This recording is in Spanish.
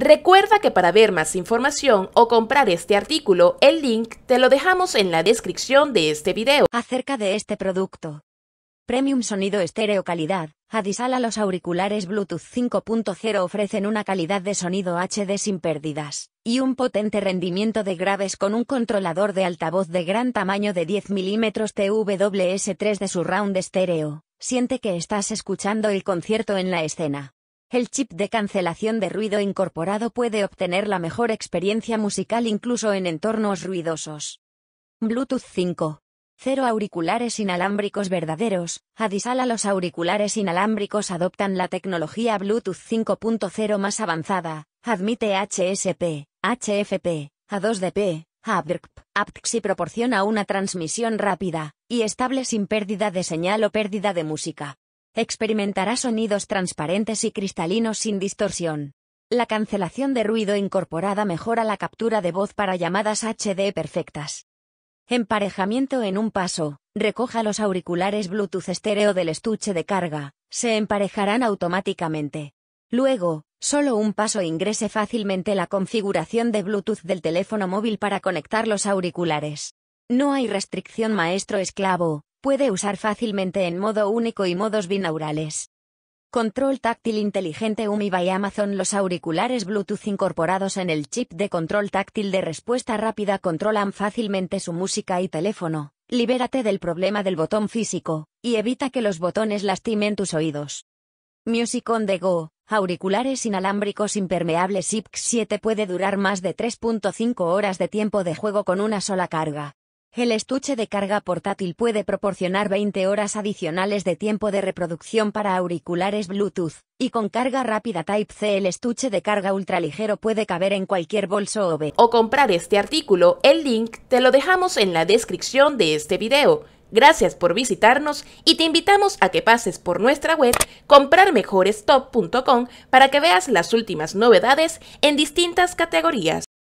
Recuerda que para ver más información o comprar este artículo, el link te lo dejamos en la descripción de este video. Acerca de este producto. Premium sonido estéreo calidad. Adisala los auriculares Bluetooth 5.0 ofrecen una calidad de sonido HD sin pérdidas y un potente rendimiento de graves con un controlador de altavoz de gran tamaño de 10 mm TWS3 de su round estéreo. Siente que estás escuchando el concierto en la escena. El chip de cancelación de ruido incorporado puede obtener la mejor experiencia musical incluso en entornos ruidosos. Bluetooth 5. cero auriculares inalámbricos verdaderos. a los auriculares inalámbricos adoptan la tecnología Bluetooth 5.0 más avanzada. Admite HSP, HFP, A2DP, aptx y proporciona una transmisión rápida y estable sin pérdida de señal o pérdida de música experimentará sonidos transparentes y cristalinos sin distorsión. La cancelación de ruido incorporada mejora la captura de voz para llamadas HD perfectas. Emparejamiento en un paso. Recoja los auriculares Bluetooth estéreo del estuche de carga. Se emparejarán automáticamente. Luego, solo un paso ingrese fácilmente la configuración de Bluetooth del teléfono móvil para conectar los auriculares. No hay restricción maestro-esclavo, puede usar fácilmente en modo único y modos binaurales. Control táctil inteligente UMI by Amazon Los auriculares Bluetooth incorporados en el chip de control táctil de respuesta rápida controlan fácilmente su música y teléfono. Libérate del problema del botón físico, y evita que los botones lastimen tus oídos. Music on the Go, auriculares inalámbricos impermeables IPX7 puede durar más de 3.5 horas de tiempo de juego con una sola carga. El estuche de carga portátil puede proporcionar 20 horas adicionales de tiempo de reproducción para auriculares Bluetooth, y con carga rápida Type-C el estuche de carga ultraligero puede caber en cualquier bolso OB. O comprar este artículo, el link te lo dejamos en la descripción de este video. Gracias por visitarnos y te invitamos a que pases por nuestra web comprarmejorestop.com para que veas las últimas novedades en distintas categorías.